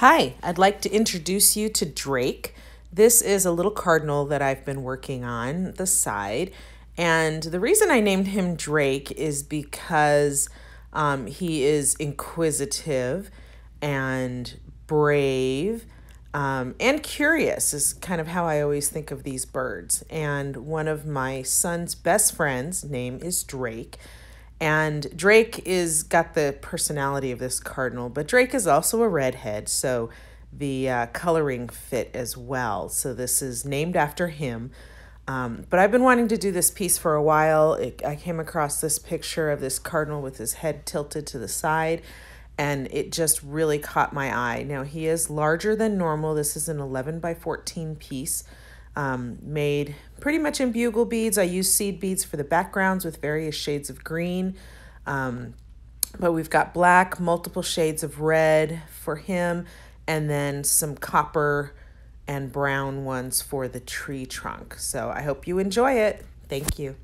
Hi, I'd like to introduce you to Drake. This is a little cardinal that I've been working on the side. And the reason I named him Drake is because um, he is inquisitive and brave um, and curious, is kind of how I always think of these birds. And one of my son's best friends' name is Drake. And Drake is got the personality of this cardinal, but Drake is also a redhead, so the uh, coloring fit as well. So this is named after him. Um, but I've been wanting to do this piece for a while. It, I came across this picture of this cardinal with his head tilted to the side, and it just really caught my eye. Now, he is larger than normal. This is an 11 by 14 piece. Um, made pretty much in bugle beads. I use seed beads for the backgrounds with various shades of green. Um, but we've got black, multiple shades of red for him, and then some copper and brown ones for the tree trunk. So I hope you enjoy it. Thank you.